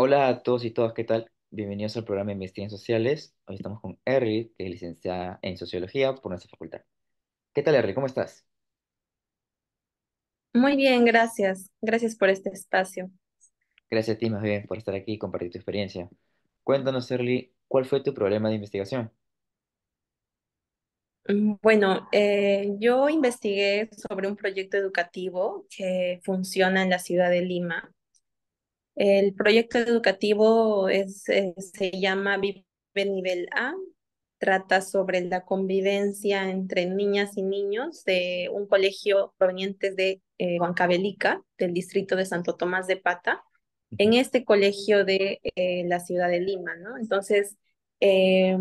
Hola a todos y todas, ¿qué tal? Bienvenidos al programa de Investigaciones Sociales. Hoy estamos con Erri, que es licenciada en Sociología por nuestra facultad. ¿Qué tal, Erri? ¿Cómo estás? Muy bien, gracias. Gracias por este espacio. Gracias a ti, más bien, por estar aquí y compartir tu experiencia. Cuéntanos, Erri, ¿cuál fue tu problema de investigación? Bueno, eh, yo investigué sobre un proyecto educativo que funciona en la ciudad de Lima el proyecto educativo es, eh, se llama Vive Nivel A, trata sobre la convivencia entre niñas y niños de un colegio provenientes de eh, del distrito de Santo Tomás de Pata, en este colegio de eh, la ciudad de Lima, ¿no? Entonces, eh,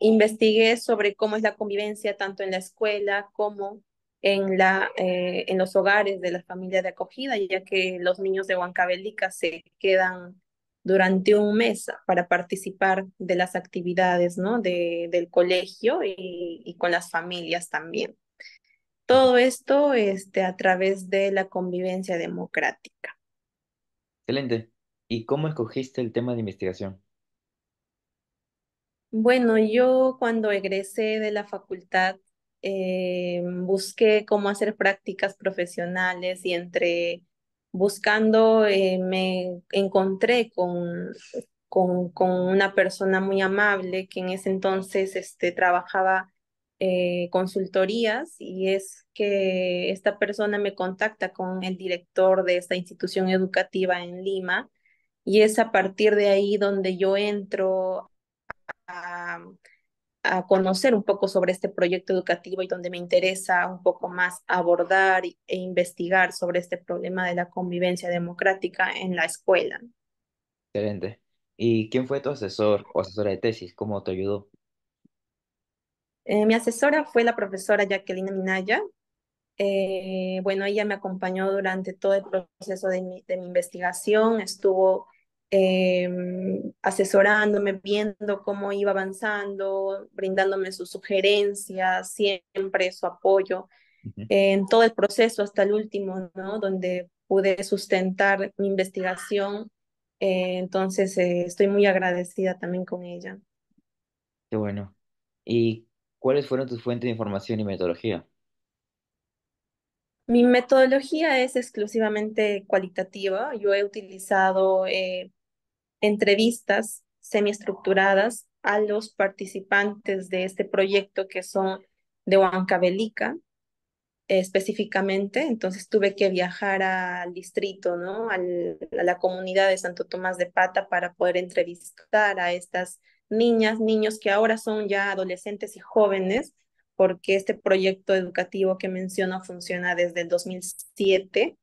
investigué sobre cómo es la convivencia tanto en la escuela como en, la, eh, en los hogares de la familia de acogida, ya que los niños de Huancabelica se quedan durante un mes para participar de las actividades ¿no? de, del colegio y, con las familias también. Todo esto este, a través de la convivencia democrática. Excelente. ¿Y cómo escogiste el tema de investigación? Bueno, yo cuando egresé de la facultad Em, busqué cómo hacer prácticas profesionales y entre buscando eh, me encontré con, con, con, una persona muy amable que en ese entonces este, trabajaba eh, consultorías y es que esta persona me contacta con el director de esta institución educativa en Lima y es a partir de ahí donde yo entro a a conocer un poco sobre este proyecto educativo y donde me interesa un poco más abordar e investigar sobre este problema de la convivencia democrática en la escuela. Excelente. ¿Y quién fue tu asesor o asesora de tesis? ¿Cómo te ayudó? Eh, mi asesora fue la profesora Jacqueline Minaya. Eh, bueno, ella me acompañó durante todo el proceso de mi, de mi investigación, estuvo Em, asesorándome, viendo cómo iba avanzando, brindándome sus sugerencias, siempre su apoyo en todo el proceso hasta el último, ¿no? Donde pude sustentar mi investigación. Eh, entonces, eh, estoy muy agradecida también con ella. Qué bueno. ¿Y cuáles fueron tus fuentes de información y metodología? Mi metodología es exclusivamente cualitativa. Yo he utilizado eh, entrevistas semiestructuradas a los participantes de este proyecto que son de Huancavelica específicamente, entonces tuve que viajar al distrito, ¿no? a la comunidad de Santo Tomás de Pata para poder entrevistar a estas niñas, niños que ahora son ya adolescentes y jóvenes, porque este proyecto educativo que menciono funciona desde el 2007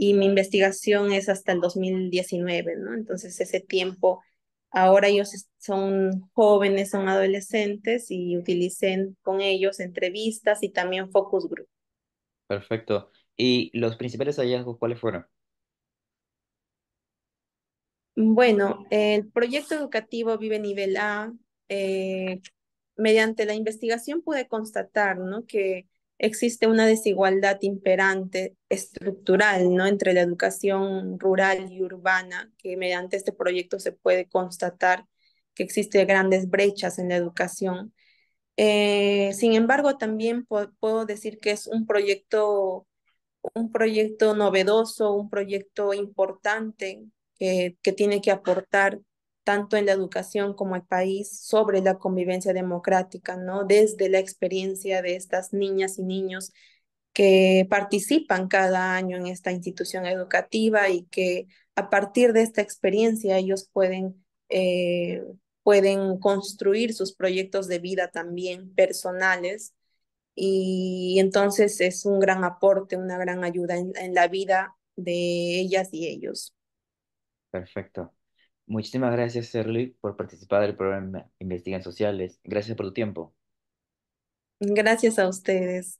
y mi investigación es hasta el 2019, ¿no? Entonces ese tiempo, ahora ellos son jóvenes, son adolescentes y utilicen con ellos entrevistas y también focus group. Perfecto. ¿Y los principales hallazgos cuáles fueron? Bueno, el proyecto educativo Vive Nivel A, eh, mediante la investigación pude constatar ¿no? que existe una desigualdad imperante, estructural, ¿no? entre la educación rural y urbana, que mediante este proyecto se puede constatar que existen grandes brechas en la educación. Eh, sin embargo, también puedo decir que es un proyecto, un proyecto novedoso, un proyecto importante eh, que tiene que aportar tanto en la educación como el país sobre la convivencia democrática, ¿no? Desde la experiencia de estas niñas y niños que participan cada año en esta institución educativa y que a partir de esta experiencia ellos pueden, eh, pueden construir sus proyectos de vida también personales. Y entonces es un gran aporte, una gran ayuda en la vida de ellas y ellos. Perfecto. Muchísimas gracias, Serly, por participar del programa Investigan Sociales. Gracias por tu tiempo. Gracias a ustedes.